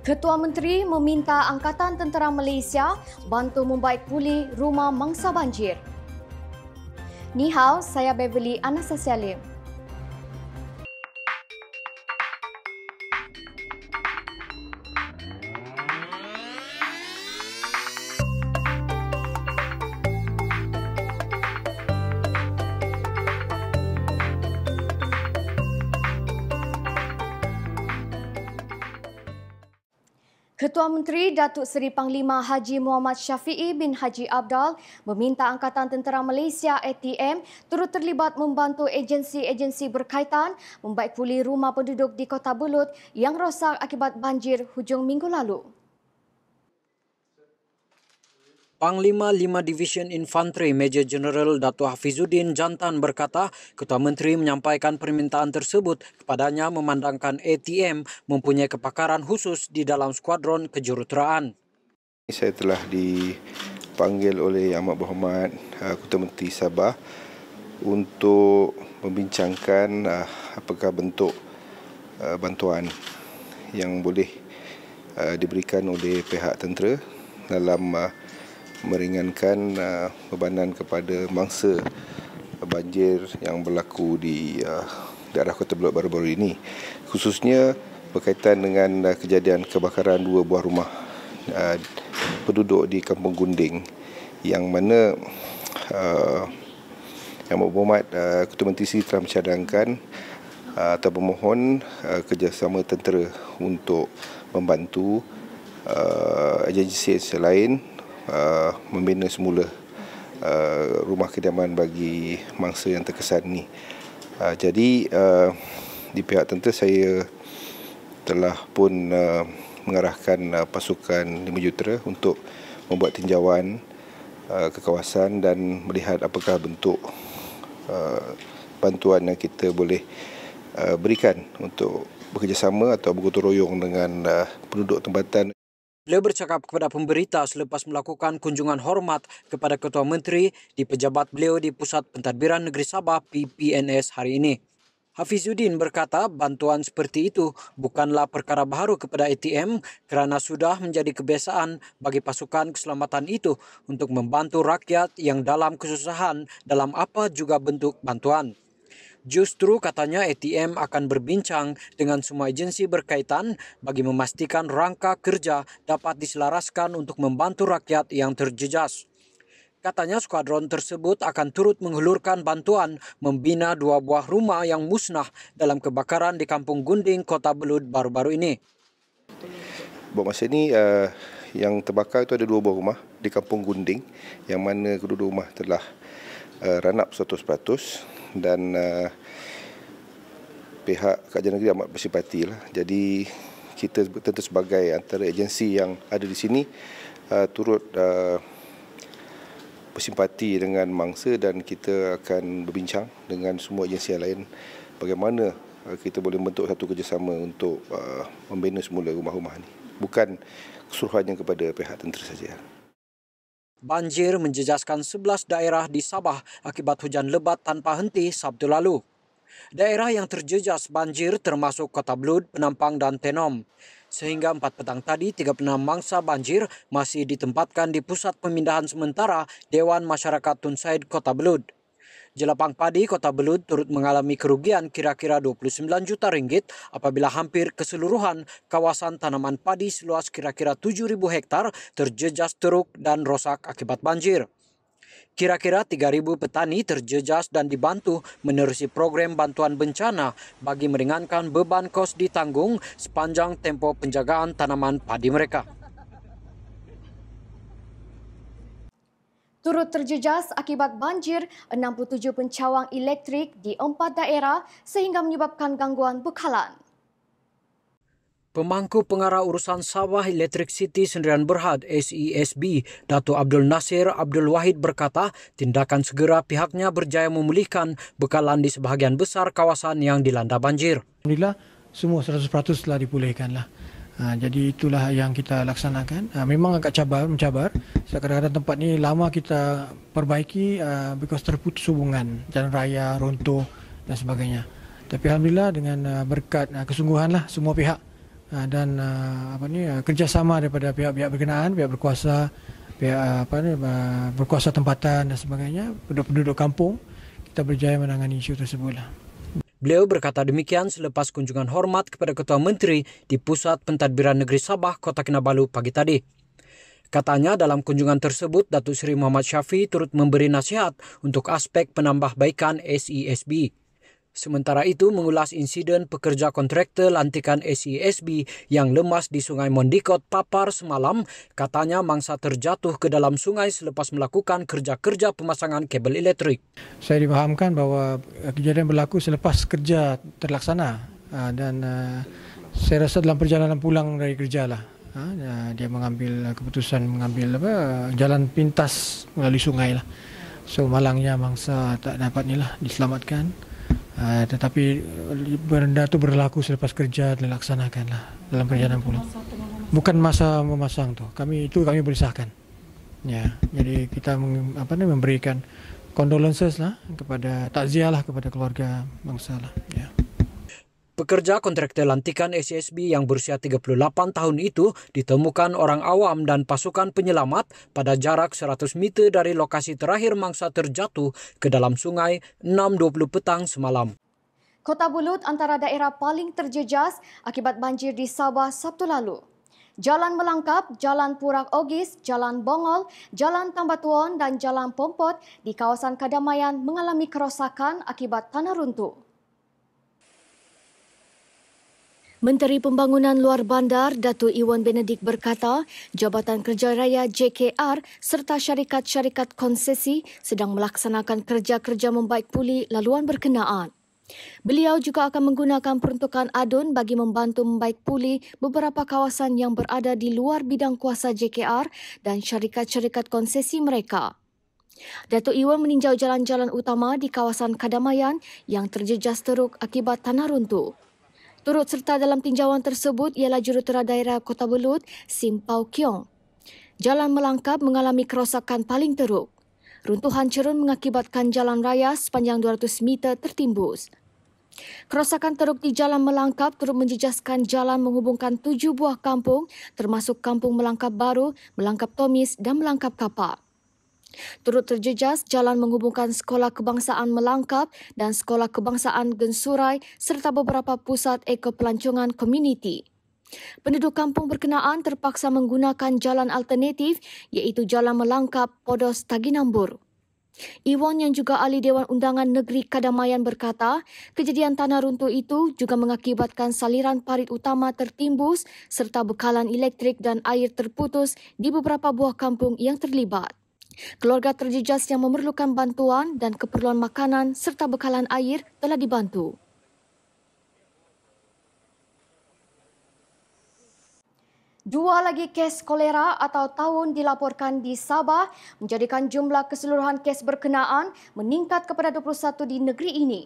Ketua Menteri meminta Angkatan Tentera Malaysia bantu membaik pulih rumah mangsa banjir. Ni saya Beverly Anastasia Lim. Ketua Menteri Datuk Seri Panglima Haji Muhammad Syafi'i bin Haji Abdal meminta Angkatan Tentera Malaysia ATM turut terlibat membantu agensi-agensi berkaitan membaik pulih rumah penduduk di Kota Bulut yang rosak akibat banjir hujung minggu lalu. Panglima 5 Division Infantry Major General Dato Hafizuddin Jantan berkata, Ketua Menteri menyampaikan permintaan tersebut kepadanya memandangkan ATM mempunyai kepakaran khusus di dalam skuadron kejuruteraan. Saya telah dipanggil oleh Yang Amat Berhormat Ketua Menteri Sabah untuk membincangkan uh, apakah bentuk uh, bantuan yang boleh uh, diberikan oleh pihak tentera dalam uh, meringankan uh, bebanan kepada mangsa banjir yang berlaku di uh, daerah Kota Blok baru-baru ini khususnya berkaitan dengan uh, kejadian kebakaran dua buah rumah uh, penduduk di Kampung Gunding yang mana uh, Yang Berhormat uh, Ketua Menteri Seri telah mencadangkan uh, atau memohon uh, kerjasama tentera untuk membantu uh, agensi-agensi lain uh, membina semula uh, rumah kediaman bagi mangsa yang terkesan ini. Uh, jadi uh, di pihak tentu saya telah pun uh, mengarahkan uh, pasukan 5 juta untuk membuat tinjauan uh, ke kawasan dan melihat apakah bentuk uh, bantuan yang kita boleh uh, berikan untuk bekerjasama atau bergotong royong dengan uh, penduduk tempatan Beliau bercakap kepada pemberita selepas melakukan kunjungan hormat kepada Ketua Menteri di pejabat beliau di Pusat Pentadbiran Negeri Sabah PPNS hari ini. Hafizuddin berkata bantuan seperti itu bukanlah perkara baru kepada ATM kerana sudah menjadi kebiasaan bagi pasukan keselamatan itu untuk membantu rakyat yang dalam kesusahan dalam apa juga bentuk bantuan. Justru katanya ATM akan berbincang dengan semua agensi berkaitan bagi memastikan rangka kerja dapat diselaraskan untuk membantu rakyat yang terjejas. Katanya skuadron tersebut akan turut menghulurkan bantuan membina dua buah rumah yang musnah dalam kebakaran di Kampung Gunding, Kota Belud baru-baru ini. Buat masa ini uh, eh, yang terbakar itu ada dua buah rumah di Kampung Gunding yang mana kedua-dua rumah telah uh, ranap 100% dan uh, pihak kerajaan negeri amat bersimpati lah. Jadi kita tentu sebagai antara agensi yang ada di sini uh, turut uh, bersimpati dengan mangsa dan kita akan berbincang dengan semua agensi yang lain bagaimana kita boleh membentuk satu kerjasama untuk uh, membina semula rumah-rumah ini. Bukan keseluruhannya kepada pihak tentera saja. Banjir menjejaskan 11 daerah di Sabah akibat hujan lebat tanpa henti Sabtu lalu. Daerah yang terjejas banjir termasuk Kota Blud, Penampang dan Tenom. Sehingga 4 petang tadi, 36 mangsa banjir masih ditempatkan di pusat pemindahan sementara Dewan Masyarakat Tun Kota Blud. Jelapang Padi Kota Belud turut mengalami kerugian kira-kira 29 juta ringgit apabila hampir keseluruhan kawasan tanaman padi seluas kira-kira 7000 hektar terjejas teruk dan rosak akibat banjir. Kira-kira 3000 petani terjejas dan dibantu menerusi program bantuan bencana bagi meringankan beban kos ditanggung sepanjang tempo penjagaan tanaman padi mereka. Turut terjejas akibat banjir 67 pencawang elektrik di empat daerah sehingga menyebabkan gangguan bekalan. Pemangku Pengarah Urusan Sawah Electric City Sendirian Berhad (SISB) Datuk Abdul Nasir Abdul Wahid berkata tindakan segera pihaknya berjaya memulihkan bekalan di sebahagian besar kawasan yang dilanda banjir. Alhamdulillah semua 100% telah dipulihkanlah. lah. lah. Ha, jadi itulah yang kita laksanakan. Ha, memang agak cabar, mencabar. Sebab kadang-kadang tempat ni lama kita perbaiki uh, because terputus hubungan jalan raya, runtuh dan sebagainya. Tapi alhamdulillah dengan uh, berkat uh, ha, kesungguhanlah semua pihak uh, dan uh, apa ni uh, kerjasama daripada pihak-pihak berkenaan, pihak berkuasa, pihak uh, apa ni uh, berkuasa tempatan dan sebagainya, penduduk-penduduk kampung kita berjaya menangani isu tersebut lah. Beliau berkata demikian selepas kunjungan hormat kepada Ketua Menteri di Pusat Pentadbiran Negeri Sabah, Kota Kinabalu pagi tadi. Katanya dalam kunjungan tersebut, Datuk Seri Muhammad Syafi turut memberi nasihat untuk aspek penambahbaikan SISB. Sementara itu mengulas insiden pekerja kontraktor lantikan SESB yang lemas di Sungai Mondikot Papar semalam, katanya mangsa terjatuh ke dalam sungai selepas melakukan kerja-kerja pemasangan kabel elektrik. Saya dipahamkan bahawa eh, kejadian berlaku selepas kerja terlaksana ah, dan eh, saya rasa dalam perjalanan pulang dari kerja lah. Ah, eh, dia mengambil keputusan mengambil apa, jalan pintas melalui sungai lah. So malangnya mangsa tak dapat ni lah diselamatkan. Ah, tetapi eh, berenda itu berlaku selepas kerja dilaksanakanlah dalam perjalanan pulang. Bukan masa memasang tu. Kami itu kami berisahkan. Ya, jadi kita meng, apa nih memberikan condolences lah kepada takziah lah kepada keluarga bangsa lah. Ya. Pekerja kontrak telantikan SSB yang berusia 38 tahun itu ditemukan orang awam dan pasukan penyelamat pada jarak 100 meter dari lokasi terakhir mangsa terjatuh ke dalam sungai 6.20 petang semalam. Kota Bulut antara daerah paling terjejas akibat banjir di Sabah Sabtu lalu. Jalan Melangkap, Jalan Purak Ogis, Jalan Bongol, Jalan Tambatuan dan Jalan Pompot di kawasan Kadamayan mengalami kerosakan akibat tanah runtuh. Menteri Pembangunan Luar Bandar Datuk Iwan Benedik berkata, Jabatan Kerja Raya JKR serta syarikat-syarikat konsesi sedang melaksanakan kerja-kerja membaik pulih laluan berkenaan. Beliau juga akan menggunakan peruntukan adun bagi membantu membaik pulih beberapa kawasan yang berada di luar bidang kuasa JKR dan syarikat-syarikat konsesi mereka. Datuk Iwan meninjau jalan-jalan utama di kawasan Kadamayan yang terjejas teruk akibat tanah runtuh. Turut serta dalam tinjauan tersebut ialah jurutera daerah Kota Belud, Sim Pau Kiong. Jalan melangkap mengalami kerosakan paling teruk. Runtuhan cerun mengakibatkan jalan raya sepanjang 200 meter tertimbus. Kerosakan teruk di jalan melangkap turut menjejaskan jalan menghubungkan tujuh buah kampung termasuk kampung melangkap baru, melangkap tomis dan melangkap kapak. Turut terjejas jalan menghubungkan Sekolah Kebangsaan Melangkap dan Sekolah Kebangsaan Gensurai serta beberapa pusat ekopelancongan komuniti. Penduduk kampung berkenaan terpaksa menggunakan jalan alternatif iaitu Jalan Melangkap Podos Taginambur. Iwan yang juga ahli Dewan Undangan Negeri Kadamayan berkata, kejadian tanah runtuh itu juga mengakibatkan saliran parit utama tertimbus serta bekalan elektrik dan air terputus di beberapa buah kampung yang terlibat. Keluarga terjejas yang memerlukan bantuan dan keperluan makanan serta bekalan air telah dibantu. Dua lagi kes kolera atau tahun dilaporkan di Sabah menjadikan jumlah keseluruhan kes berkenaan meningkat kepada 21 di negeri ini.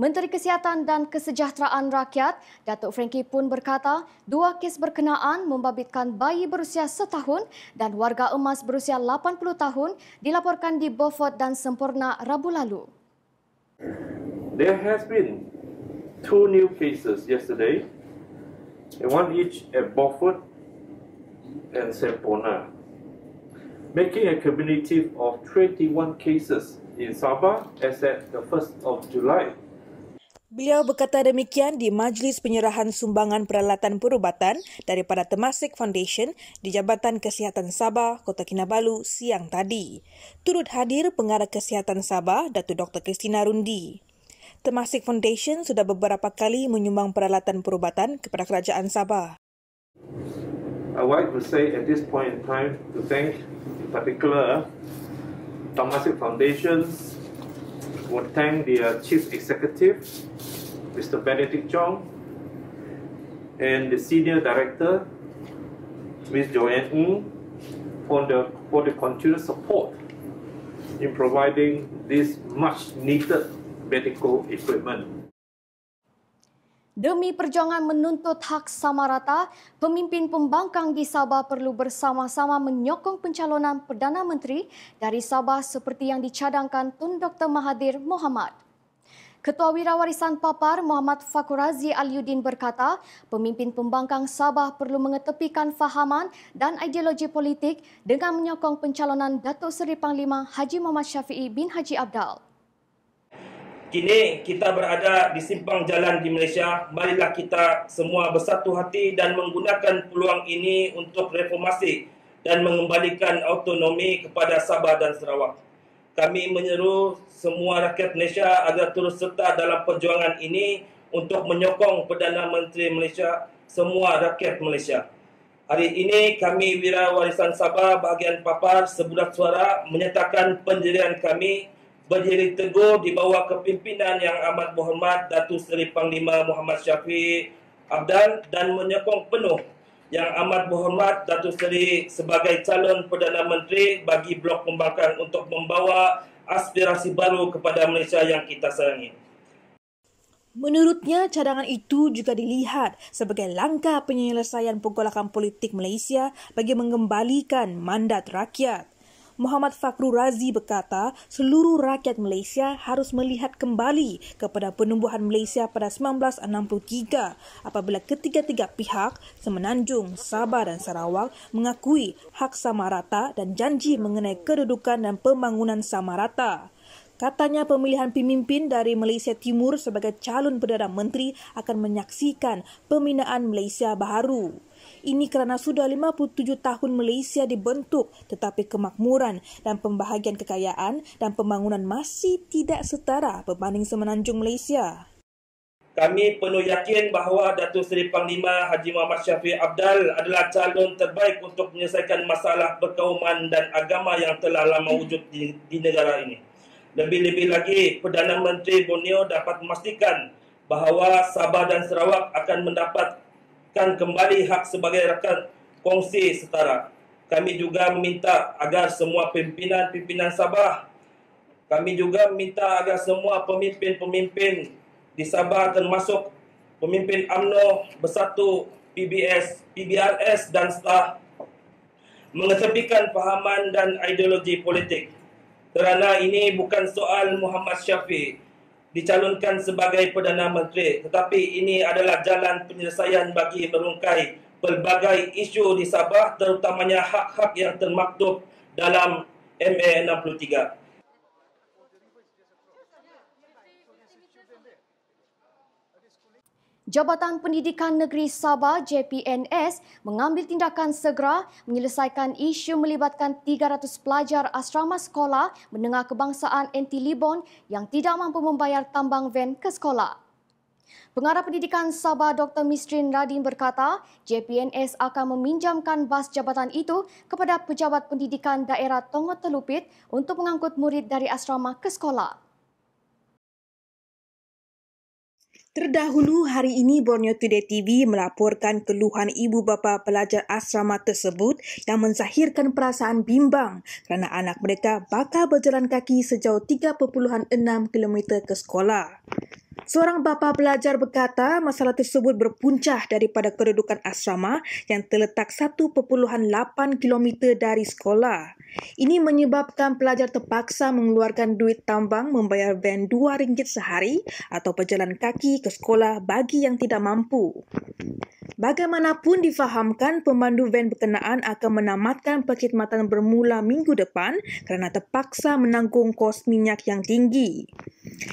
Menteri Kesihatan dan Kesejahteraan Rakyat, Datuk Frankie pun berkata, dua kes berkenaan membabitkan bayi berusia setahun dan warga emas berusia 80 tahun dilaporkan di Beaufort dan Semporna Rabu lalu. There has been two new cases yesterday, one each at Beaufort and Semporna, making a cumulative of 21 cases in Sabah as at the 1st of July Beliau berkata demikian di majlis penyerahan sumbangan peralatan perubatan daripada Temasek Foundation di Jabatan Kesihatan Sabah, Kota Kinabalu siang tadi. Turut hadir pengarah kesihatan Sabah, Datuk Dr. Kristina Rundi. Temasek Foundation sudah beberapa kali menyumbang peralatan perubatan kepada Kerajaan Sabah. I would like to say at this point in time to thank in particular Temasek Foundation would thank the uh, Chief Executive, Mr. Benedict Chong, and the Senior Director, Ms. Joanne Ng, for the, for the continued support in providing this much needed medical equipment Demi perjuangan menuntut hak sama rata, pemimpin pembangkang di Sabah perlu bersama-sama menyokong pencalonan Perdana Menteri dari Sabah seperti yang dicadangkan Tun Dr. Mahathir Mohamad. Ketua Wira Warisan Papar Muhammad Fakurazi Aliuddin berkata, pemimpin pembangkang Sabah perlu mengetepikan fahaman dan ideologi politik dengan menyokong pencalonan Datuk Seri Panglima Haji Muhammad Syafi'i bin Haji Abdal. Kini kita berada di simpang jalan di Malaysia. Marilah kita semua bersatu hati dan menggunakan peluang ini untuk reformasi dan mengembalikan autonomi kepada Sabah dan Sarawak. Kami menyeru semua rakyat Malaysia agar terus serta dalam perjuangan ini untuk menyokong Perdana Menteri Malaysia semua rakyat Malaysia. Hari ini kami Wira Warisan Sabah bahagian Papar Sebulat Suara menyatakan pendirian kami berdiri teguh di bawah kepimpinan yang amat berhormat Datuk Seri Panglima Muhammad Syafiq Abdal dan menyokong penuh yang amat berhormat Datuk Seri sebagai calon Perdana Menteri bagi Blok Pembangkang untuk membawa aspirasi baru kepada Malaysia yang kita sayangi. Menurutnya, cadangan itu juga dilihat sebagai langkah penyelesaian pergolakan politik Malaysia bagi mengembalikan mandat rakyat. Muhammad Fakru Razi berkata, seluruh rakyat Malaysia harus melihat kembali kepada penumbuhan Malaysia pada 1963 apabila ketiga-tiga pihak Semenanjung, Sabah dan Sarawak mengakui hak sama rata dan janji mengenai kedudukan dan pembangunan sama rata. Katanya pemilihan pemimpin dari Malaysia Timur sebagai calon Perdana Menteri akan menyaksikan pembinaan Malaysia baru. Ini kerana sudah 57 tahun Malaysia dibentuk tetapi kemakmuran dan pembahagian kekayaan dan pembangunan masih tidak setara berbanding semenanjung Malaysia. Kami penuh yakin bahawa Datuk Seri Panglima Haji Muhammad Syafiq Abdal adalah calon terbaik untuk menyelesaikan masalah berkauman dan agama yang telah lama wujud di, di negara ini. Lebih-lebih lagi, Perdana Menteri Borneo dapat memastikan bahawa Sabah dan Sarawak akan mendapat mendapatkan kembali hak sebagai rakan kongsi setara. Kami juga meminta agar semua pimpinan-pimpinan Sabah, kami juga meminta agar semua pemimpin-pemimpin di Sabah termasuk pemimpin AMNO Bersatu, PBS, PBRS dan STAH mengesepikan pahaman dan ideologi politik. Kerana ini bukan soal Muhammad Syafiq, dicalonkan sebagai Perdana Menteri tetapi ini adalah jalan penyelesaian bagi merungkai pelbagai isu di Sabah terutamanya hak-hak yang termaktub dalam MA 63. Jabatan Pendidikan Negeri Sabah JPNS mengambil tindakan segera menyelesaikan isu melibatkan 300 pelajar asrama sekolah menengah kebangsaan Enti Libon yang tidak mampu membayar tambang van ke sekolah. Pengarah Pendidikan Sabah Dr. Misrin Radin berkata, JPNS akan meminjamkan bas jabatan itu kepada Pejabat Pendidikan Daerah Tongot Telupit untuk mengangkut murid dari asrama ke sekolah. Terdahulu, hari ini Borneo Today TV melaporkan keluhan ibu bapa pelajar asrama tersebut yang menzahirkan perasaan bimbang kerana anak mereka bakal berjalan kaki sejauh 3.6 km ke sekolah. Seorang bapa pelajar berkata masalah tersebut berpuncah daripada kedudukan asrama yang terletak 1.8 km dari sekolah. Ini menyebabkan pelajar terpaksa mengeluarkan duit tambang membayar van RM2 sehari atau berjalan kaki ke sekolah bagi yang tidak mampu. Bagaimanapun difahamkan, pemandu van berkenaan akan menamatkan perkhidmatan bermula minggu depan kerana terpaksa menanggung kos minyak yang tinggi.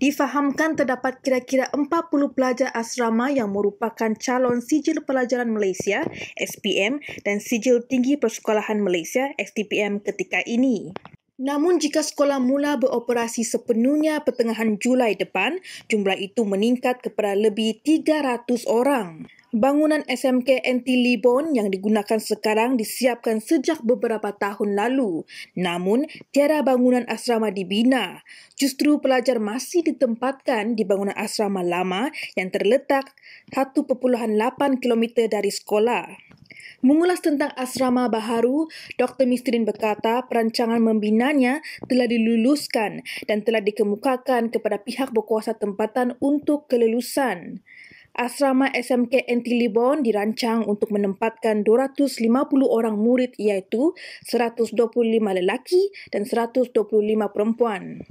Difahamkan terdapat kira-kira 40 pelajar asrama yang merupakan calon sijil pelajaran Malaysia SPM dan sijil tinggi persekolahan Malaysia STPM ketika ini. Namun jika sekolah mula beroperasi sepenuhnya pertengahan Julai depan, jumlah itu meningkat kepada lebih 300 orang. Bangunan SMK NT Libon yang digunakan sekarang disiapkan sejak beberapa tahun lalu. Namun, tiada bangunan asrama dibina. Justru pelajar masih ditempatkan di bangunan asrama lama yang terletak 1.8 km dari sekolah. Mengulas tentang asrama baharu, Dr. Mistrin berkata perancangan membinanya telah diluluskan dan telah dikemukakan kepada pihak berkuasa tempatan untuk kelulusan. Asrama SMK Entilibon dirancang untuk menempatkan 250 orang murid iaitu 125 lelaki dan 125 perempuan.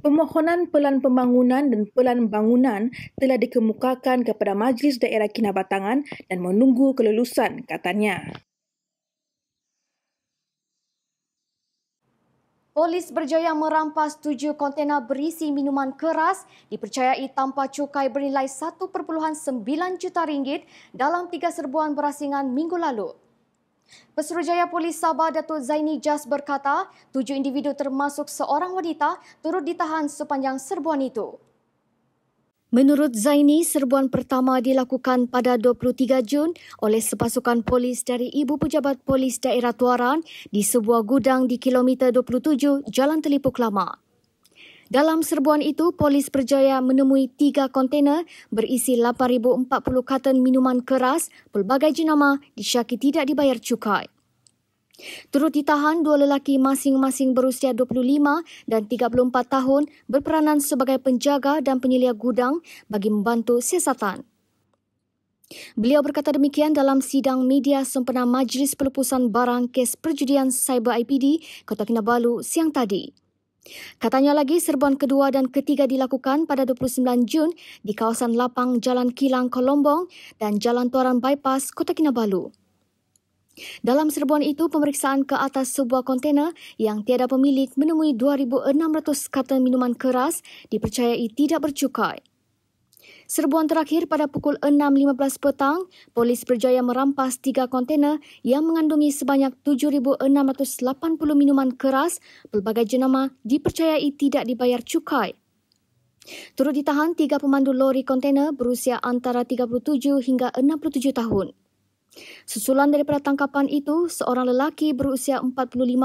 Pemohonan pelan pembangunan dan pelan bangunan telah dikemukakan kepada Majlis Daerah Kinabatangan dan menunggu kelulusan katanya. Polis berjaya merampas tujuh kontena berisi minuman keras dipercayai tanpa cukai bernilai 1.9 juta ringgit dalam tiga serbuan berasingan minggu lalu. Pesuruhjaya Polis Sabah Datuk Zaini Jas berkata, tujuh individu termasuk seorang wanita turut ditahan sepanjang serbuan itu. Menurut Zaini, serbuan pertama dilakukan pada 23 Jun oleh sepasukan polis dari Ibu Pejabat Polis Daerah Tuaran di sebuah gudang di kilometer 27 Jalan Telipuk Lama. Dalam serbuan itu, polis berjaya menemui tiga kontainer berisi 8,040 karton minuman keras pelbagai jenama disyaki tidak dibayar cukai. Turut ditahan dua lelaki masing-masing berusia 25 dan 34 tahun berperanan sebagai penjaga dan penyelia gudang bagi membantu siasatan. Beliau berkata demikian dalam sidang media sempena Majlis Pelupusan Barang Kes Perjudian Cyber IPD Kota Kinabalu siang tadi. Katanya lagi serbuan kedua dan ketiga dilakukan pada 29 Jun di kawasan lapang Jalan Kilang Kolombong dan Jalan Tuaran Bypass Kota Kinabalu. Dalam serbuan itu, pemeriksaan ke atas sebuah kontena yang tiada pemilik menemui 2,600 karton minuman keras dipercayai tidak bercukai. Serbuan terakhir pada pukul 6.15 petang, polis berjaya merampas tiga kontena yang mengandungi sebanyak 7,680 minuman keras pelbagai jenama dipercayai tidak dibayar cukai. Turut ditahan tiga pemandu lori kontena berusia antara 37 hingga 67 tahun. Susulan daripada tangkapan itu, seorang lelaki berusia 45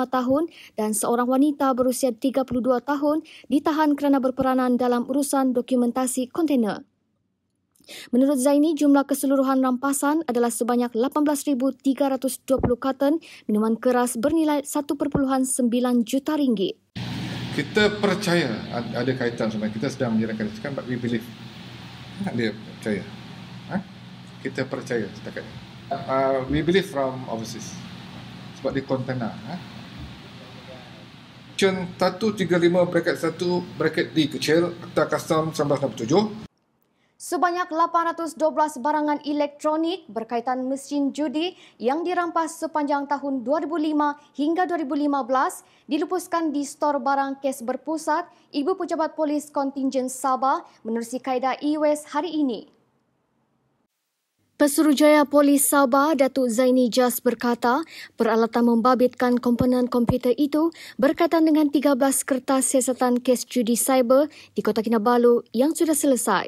tahun dan seorang wanita berusia 32 tahun ditahan kerana berperanan dalam urusan dokumentasi kontainer. Menurut Zaini, jumlah keseluruhan rampasan adalah sebanyak 18,320 karton minuman keras bernilai 1.9 juta ringgit. Kita percaya ada kaitan sama kita sedang menjalankan cakap, but believe. Tak dia percaya. Ha? Kita percaya setakat ini uh, we believe from overseas sebab dia kontena Cun eh? 135 bracket 1 bracket D kecil Akta Kastam 1967 Sebanyak 812 barangan elektronik berkaitan mesin judi yang dirampas sepanjang tahun 2005 hingga 2015 dilupuskan di Stor Barang Kes Berpusat Ibu Pejabat Polis Kontingen Sabah menerusi kaedah e-waste hari ini. Pesuruhjaya Polis Sabah Datuk Zaini Jas berkata, peralatan membabitkan komponen komputer itu berkaitan dengan 13 kertas siasatan kes judi cyber di Kota Kinabalu yang sudah selesai.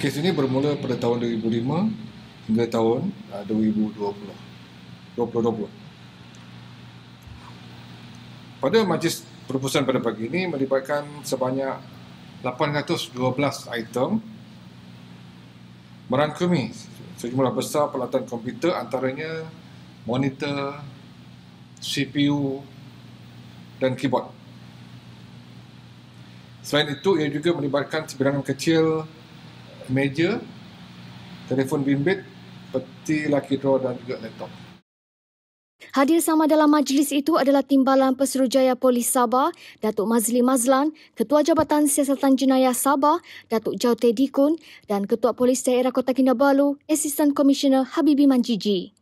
Kes ini bermula pada tahun 2005 hingga tahun 2020. Ah, 2020. Pada majlis perpusan pada pagi ini melibatkan sebanyak 812 item merangkumi sejumlah besar peralatan komputer antaranya monitor, CPU dan keyboard. Selain itu, ia juga melibatkan sebilangan kecil meja, telefon bimbit, peti laki draw dan juga laptop. Hadir sama dalam majlis itu adalah Timbalan Pesuruhjaya Polis Sabah, Datuk Mazli Mazlan, Ketua Jabatan Siasatan Jenayah Sabah, Datuk Jau Kun dan Ketua Polis Daerah Kota Kinabalu, Assistant Commissioner Habibi Manjiji.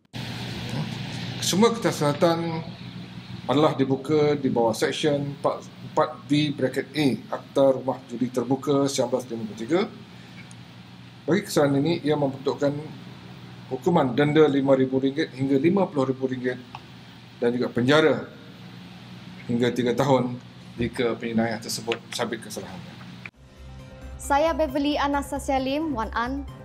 Semua Kota Selatan adalah dibuka di bawah Seksyen 4B bracket A Akta Rumah Judi Terbuka 1953. Bagi kesalahan ini, ia membentukkan hukuman denda RM5,000 hingga RM50,000 dan juga penjara hingga 3 tahun jika penyelidikan tersebut sabit kesalahannya. Saya Beverly Anastasia Lim, Wan An,